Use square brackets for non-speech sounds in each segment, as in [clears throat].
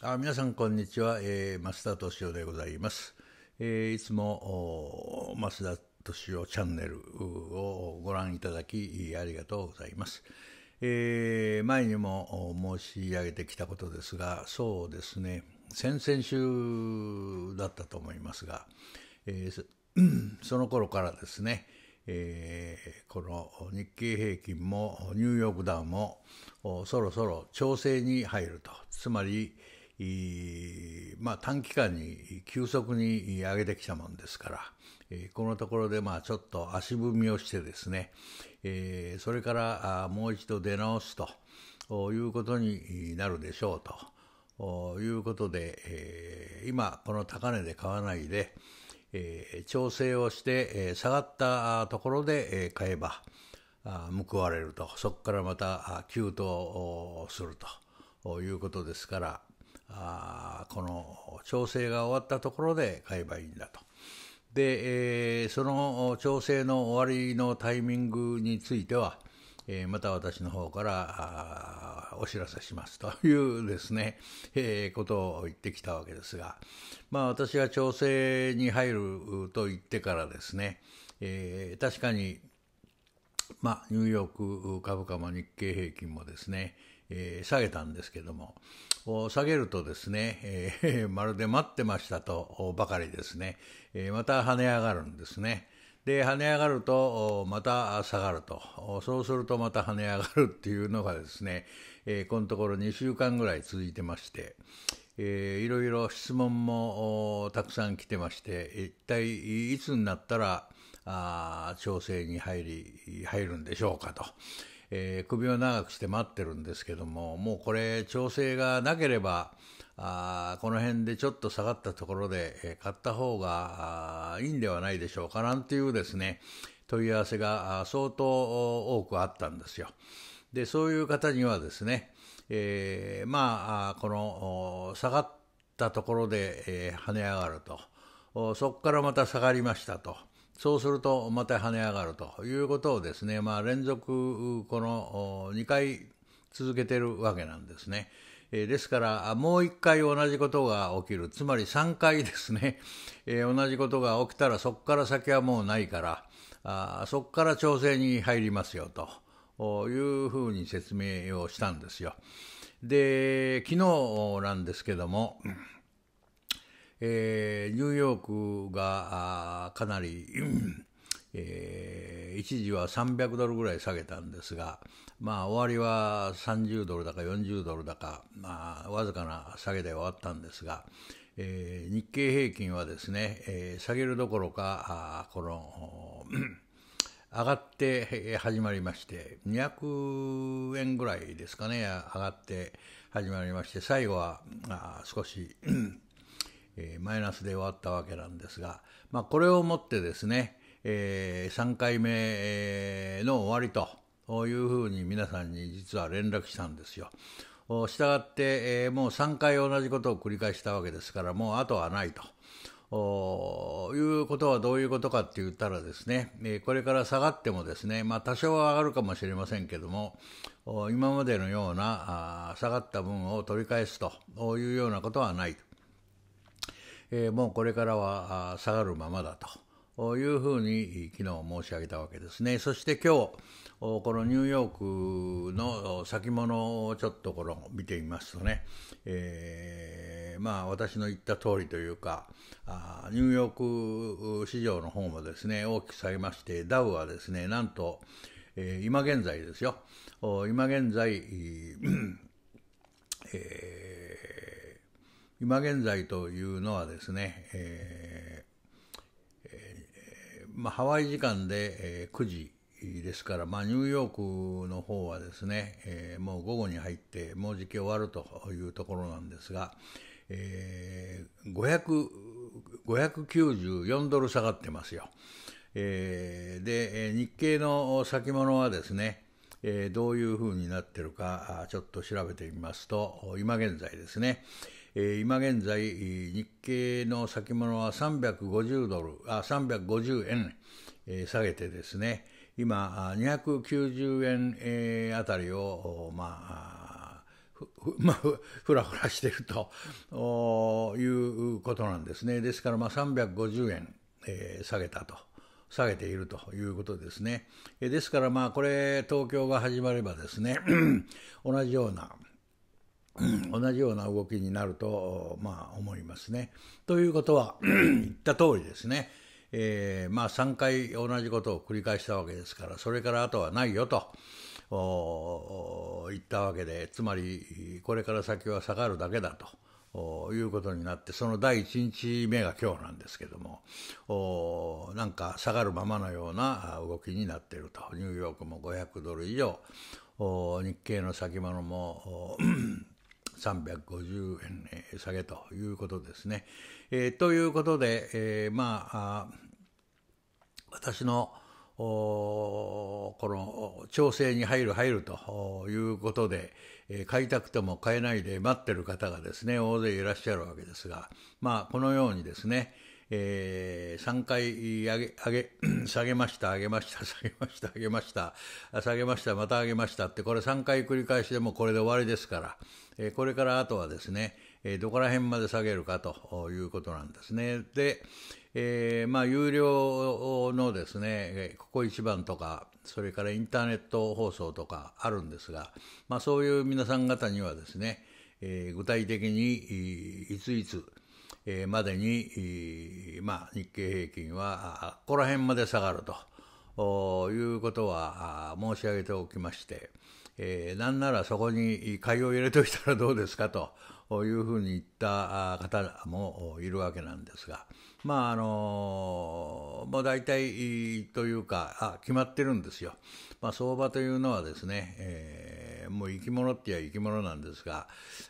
あ皆さん、こんにちは。えー、増田敏夫でございます。えー、いつも、増田敏夫チャンネルをご覧いただき、ありがとうございます。えー、前にも申し上げてきたことですが、そうですね、先々週だったと思いますが、えー、その頃からですね、えー、この日経平均もニューヨークダウンもそろそろ調整に入ると。つまり、まあ、短期間に急速に上げてきたもんですから、このところでまあちょっと足踏みをしてですね、それからもう一度出直すということになるでしょうということで、今この高値で買わないで、調整をして下がったところで買えば報われると、そこからまた急騰すると。いうことですから、あこの調整が終わったところで買えばいいんだと。で、えー、その調整の終わりのタイミングについては、えー、また私の方からお知らせしますというですね、えー、ことを言ってきたわけですが、まあ私が調整に入ると言ってからですね、えー、確かに、まあニューヨーク株価も日経平均もですね、えー、下げたんですけども、を下げるとですね、えー、[laughs] まるで待ってましたとばかりですね、えー、また跳ね上がるんですね。で、跳ね上がると、また下がると。そうするとまた跳ね上がるっていうのがですね、えー、このところ2週間ぐらい続いてまして、えー、いろいろ質問もたくさん来てまして、一体いつになったら、あ調整に入り、入るんでしょうかと。えー、首を長くして待ってるんですけども、もうこれ、調整がなければ、あこの辺でちょっと下がったところで、えー、買った方がいいんではないでしょうかなんていうですね、問い合わせが相当多くあったんですよ。で、そういう方にはですね、えー、まあ、この下がったところで、えー、跳ね上がると、そこからまた下がりましたと。そうするとまた跳ね上がるということをですね、まあ、連続この2回続けてるわけなんですね。ですから、もう1回同じことが起きる。つまり3回ですね、同じことが起きたらそこから先はもうないから、そこから調整に入りますよというふうに説明をしたんですよ。で、昨日なんですけども、えー、ニューヨークがかなり、[clears throat] えー、一時は300ドルぐらい下げたんですが、まあ、終わりは30ドルだか40ドルだか、まあ、わずかな下げで終わったんですが、えー、日経平均はですね、えー、下げるどころか、この、上がって始まりまして、200円ぐらいですかね、上がって始まりまして、最後は少しえー、マイナスで終わったわけなんですが、まあ、これをもってですね、えー、3回目の終わりというふうに皆さんに実は連絡したんですよ。したがって、えー、もう3回同じことを繰り返したわけですから、もう後はないと。いうことはどういうことかって言ったらですね、これから下がってもですね、まあ多少は上がるかもしれませんけども、今までのような下がった分を取り返すというようなことはないと。えー、もうこれからは下がるままだというふうに昨日申し上げたわけですね。そして今日、このニューヨークの先物をちょっとこの見てみますとね、えー、まあ私の言った通りというか、ニューヨーク市場の方もですね、大きく下げまして、ダウはですね、なんと、えー、今現在ですよ、今現在、[clears throat] えー今現在というのはですね、えーえー、まあ、ハワイ時間で、えー、9時ですから、まあ、ニューヨークの方はですね、えー、もう午後に入ってもう時期終わるというところなんですが、えー、5 594ドル下がってますよ。えー、で、日経の先物はですね、えー、どういうふうになってるか、ちょっと調べてみますと、今現在ですね、え今現在、日経の先物は350ドル、あ、350円、え下げてですね、今、290円、えあたりを、まあ、ふまあ、ふらふらしているということなんですね。ですから、まあ、350円、え下げたと。下げているということですね。ですから、まあ、これ、東京が始まればですね、[clears throat] 同じような、同じような動きになると、まあ、思いますね。ということは [clears throat] 言った通りですね、えー、まあ、3回同じことを繰り返したわけですからそれからあとはないよと。言ったわけでつまりこれから先は下がるだけだと。いうことになってその第1日目が今日なんですけどもなんか下がるままのような動きになっているとニューヨークも500ドル以上日経の先物も350円、え下げということですね。えー、ということで、えー、まあ私のこの調整に入る入るということで、えー、買いたくても買えないで待ってる方がですね大勢いらっしゃるわけですがまあこのようにですねえー、3回上げ、上げ、[clears throat] 下げました、上げました、下げました、上げました、下げました、また上げましたって、これ3回繰り返しでもこれで終わりですから、えー、これからあとはですね、えー、どこら辺まで下げるかということなんですね。で、えー、まあ、有料のですね、ここ一番とか、それからインターネット放送とかあるんですが、まあ、そういう皆さん方にはですね、えー、具体的にいついつ、えまでに、まあ、日経平均はここら辺まで下がるということは申し上げておきまして、えなんならそこに買いを入れといたらどうですかというふうに言った方もいるわけなんですが、まああの、もう大体というか、あ決まってるんですよ。まあ、相場というのはですね、えーもう生き物っていえば生き物なんですが、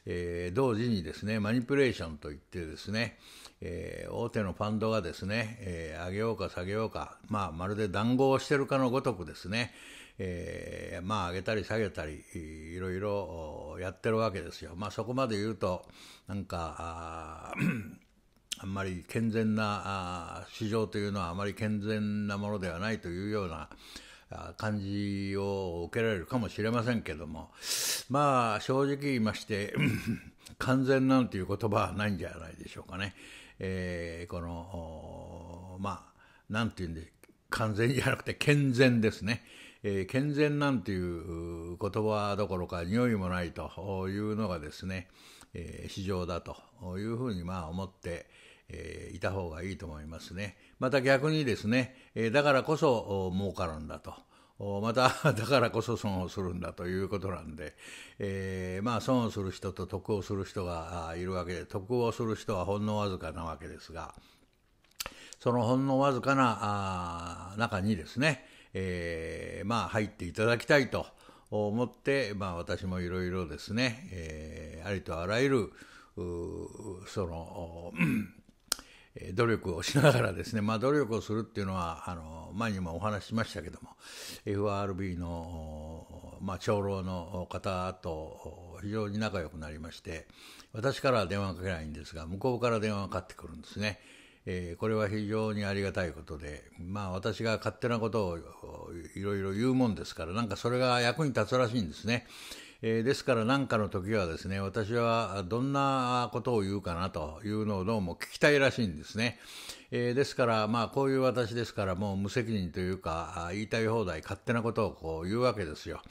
えー、同時にですねマニピュレーションといってですね、えー、大手のファンドがですね、えー、上げようか下げようか、まあ、まるで談合をしてるかのごとくですね、えー、まあ上げたり下げたりいろいろやってるわけですよ。まあそこまで言うとなんかあ [clears throat] あんまり健全なあ市場というのはあまり健全なものではないというような感じを受けられるかもしれませんけども、まあ、正直言いまして [clears throat] 完全なんていう言葉はないんじゃないでしょうかね。えー、この、まあ、なんて言うんで、完全じゃなくて健全ですね。えー、健全なんていう言葉どころか匂いもないというのがですね、えー、市場だというふうにまあ思って、えー、いた方がいいと思いますね。また逆にですね、えー、だからこそ儲かるんだと。また、[laughs] だからこそ損をするんだということなんで、えー、まあ損をする人と得をする人がいるわけで、得をする人はほんのわずかなわけですが、そのほんのわずかな中にですね、えー、まあ入っていただきたいと思って、まあ私もいろいろですね、えー、ありとあらゆる、その、努力をしながらですね、まあ、努力をするっていうのはあの前にもお話ししましたけども FRB の、まあ、長老の方と非常に仲良くなりまして私からは電話かけないんですが向こうから電話がかかってくるんですね。えー、これは非常にありがたいことで、まあ、私が勝手なことをいろいろ言うもんですからなんかそれが役に立つらしいんですね。えー、ですから何かの時はですね、私はどんなことを言うかなというのをどうも聞きたいらしいんですね。えー、ですから、まあこういう私ですからもう無責任というか、言いたい放題勝手なことをこう言うわけですよ。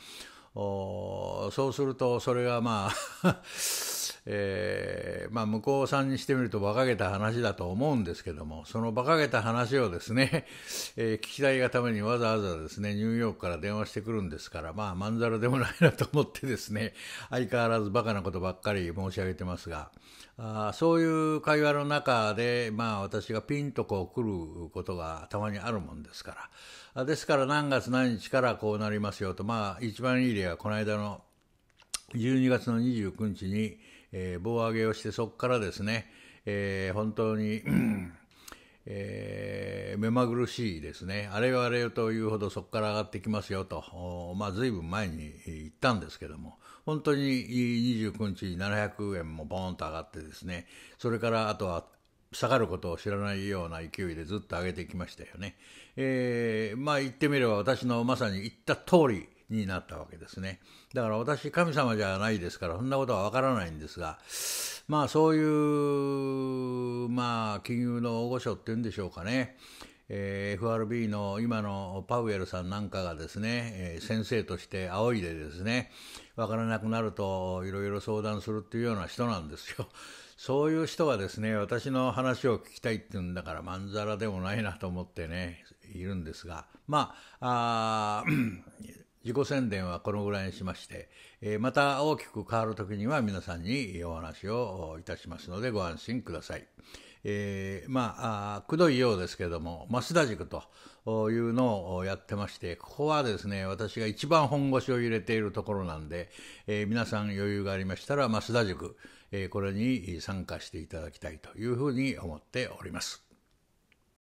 そうするとそれがまあ [laughs] えー、まあ、向こうさんにしてみると馬鹿げた話だと思うんですけども、その馬鹿げた話をですね、[laughs] えー、聞きたいがためにわざわざですね、ニューヨークから電話してくるんですから、まあ、まんざらでもないなと思ってですね、[laughs] 相変わらず馬鹿なことばっかり申し上げてますが、あそういう会話の中で、まあ、私がピンとこう来ることがたまにあるもんですから、ですから何月何日からこうなりますよと、まあ、一番いい例はこの間の12月の29日に、えー、棒上げをしてそこからですね、えー、本当に、えー、目まぐるしいですねあれよあれよというほどそこから上がってきますよとまあ随分前に言ったんですけども本当に29日700円もボーンと上がってですねそれからあとは下がることを知らないような勢いでずっと上げてきましたよね。えー、まあ言ってみれば私のまさに言った通り、になったわけですね。だから私、神様じゃないですから、そんなことはわからないんですが、まあそういう、まあ金融の大御所っていうんでしょうかね。えー、FRB の今のパウエルさんなんかがですね、えー、先生として仰いでですね、わからなくなるといろいろ相談するっていうような人なんですよ。そういう人がですね、私の話を聞きたいって言うんだから、まんざらでもないなと思ってね、いるんですが、まあ、あ自己宣伝はこのぐらいにしまして、えまた大きく変わる時には皆さんにお話をいたしますのでご安心ください。えー、まあくどいようですけれども増田塾というのをやってましてここはですね私が一番本腰を入れているところなんで、えー、皆さん余裕がありましたら増田塾、えー、これに参加していただきたいというふうに思っております。